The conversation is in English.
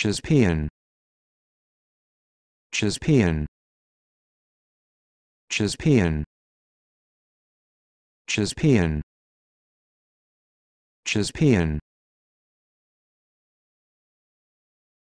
Chesapean Chesapean Chesapean Chesapean Chesapean